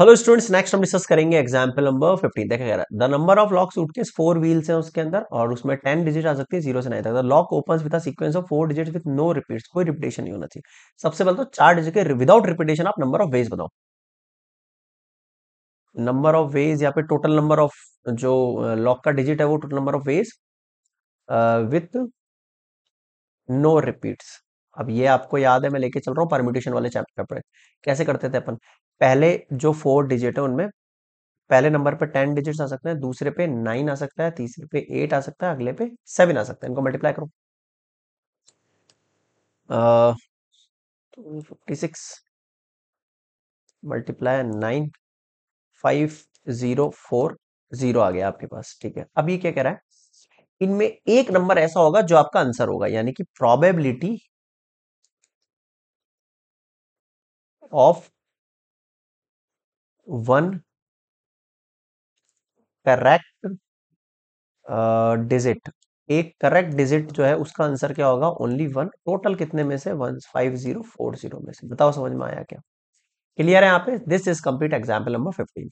hello students next हम discuss करेंगे example number fifteen देखा गया the number of lock suit के फोर व्हील्स हैं उसके अंदर और उसमें टेन डिजिट आ सकती है जीरो से नहीं तक lock open with sequence of four digit with no repeats कोई रिपीटेशन नहीं होना चाहिए सबसे पहले तो चार डिजिट के विदाउट रिपीटेशन आप नंबर ऑफ वेज बताओ नंबर ऑफ वेज या फिर टोटल नंबर ऑफ जो लॉक का डिजिट है वो total number of ways with no repeats अब ये आपको याद है मैं लेके चल रहा हूँ परम्यूटेशन वाले चैप्टर पर कैसे करते थे अपन पहले जो फोर डिजिट है उनमें पहले नंबर पर टेन डिजिट आ सकते हैं दूसरे पे नाइन आ सकता है तीसरे पे एट आ सकता है अगले पे सेवन आ सकता है इनको मल्टीप्लाई करो fifty six multiply nine five zero four zero आ गया आपके पास ठीक है अब ये क्या कह रहा है इनमें एक नंबर ऐसा होगा जो आपका आंसर होगा यानी कि probability of one correct digit एक करेक्ट डिजिट जो है उसका आंसर क्या होगा ओनली वन टोटल कितने में से one five zero four zero में से बताओ समझ में आया क्या क्लियर है यहाँ पे this is complete example number fifteen